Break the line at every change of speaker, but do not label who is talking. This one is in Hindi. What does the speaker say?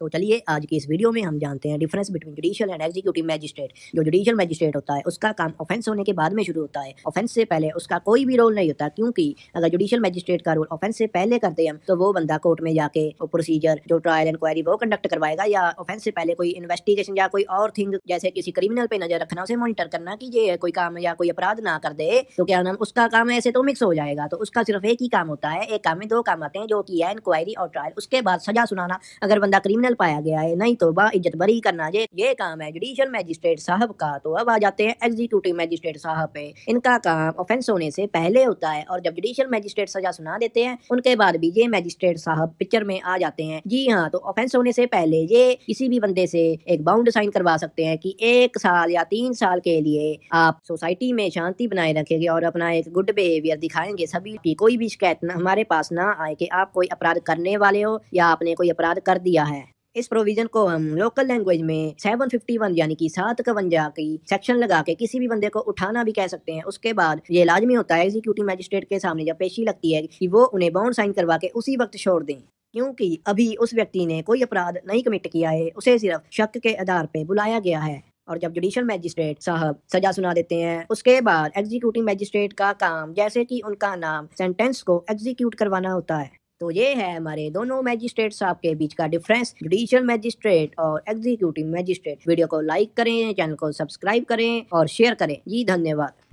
तो चलिए आज की इस वीडियो में हम जानते हैं difference between judicial and executive magistrate जो जुडिशियल मैजिस्ट्रेट होता है उसका काम ऑफेंस होने के बाद में शुरू होता है ऑफेंस से पहले उसका कोई भी रोल नहीं होता क्योंकि अगर जुडिशियल मैजिस्ट्रेट का रोल ऑफेंस से पहले करते हैं तो वो बंदा कोर्ट में जाके प्रोसीजर जो ट्रायल इंक्वायरी वो कंडक्ट करवाएगा या ऑफेंस से पहले कोई इन्वेस्टिगेशन या कोई और थिंग जैसे किसी क्रिमिनल पे नजर रखना उसे मॉनिटर करना कि ये कोई काम या कोई अपराध ना कर दे तो क्या नाम उसका काम ऐसे तो मिक्स हो जाएगा तो उसका सिर्फ एक ही काम होता है एक काम में दो काम आते हैं जो कि है इंक्वायरी और ट्रायल उसके बाद सजा सुनाना अगर बंदा क्रिमिनल क्रिमिनल पाया गया है नहीं तो वह इज्जत बरी करना ये ये काम है जुडिशियल मैजिस्ट्रेट साहब का तो अब आ जाते हैं एग्जीक्यूटिव मैजिस्ट्रेट साहब पे इनका काम ऑफेंस होने से पहले होता है और जब जुडिशियल मैजिस्ट्रेट सजा सुना देते हैं उनके बाद भी ये मैजिस्ट्रेट साहब पिक्चर में आ जाते हैं जी हाँ तो ऑफेंस होने से पहले ये किसी भी बंदे से एक बाउंड साइन करवा सकते हैं कि एक साल या तीन साल के लिए आप सोसाइटी में शांति बनाए रखेंगे और अपना एक गुड बिहेवियर दिखाएंगे सभी की कोई भी शिकायत हमारे पास ना आए कि आप कोई अपराध करने वाले हो या आपने कोई अपराध कर दिया है इस प्रोविजन को हम लोकल लैंग्वेज में सेवन फिफ्टी वन यानी कि सात कवंजा की सेक्शन लगा के किसी भी बंदे को उठाना भी कह सकते हैं उसके बाद ये लाजमी होता है एग्जीक्यूटिव मजिस्ट्रेट के सामने जब पेशी लगती है कि वो उन्हें बाउंड साइन करवा के उसी वक्त छोड़ दें क्योंकि अभी उस व्यक्ति ने कोई अपराध नहीं कमिट किया है उसे सिर्फ शक के आधार पर बुलाया गया है और जब जुडिशल मैजिस्ट्रेट साहब सजा सुना देते हैं उसके बाद एग्जीक्यूटिव मैजिस्ट्रेट का काम जैसे कि उनका नाम सेंटेंस को एग्जीक्यूट करवाना होता है तो ये है हमारे दोनों मैजिस्ट्रेट साहब के बीच का डिफरेंस जुडिशियल मैजिस्ट्रेट और एग्जीक्यूटिव मैजिस्ट्रेट वीडियो को लाइक करें चैनल को सब्सक्राइब करें और शेयर करें जी धन्यवाद